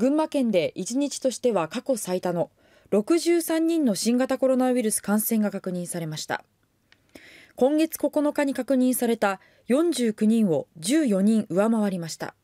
群馬県で1日としては過去最多の63人の新型コロナウイルス感染が確認されました今月9日に確認された49人を14人上回りました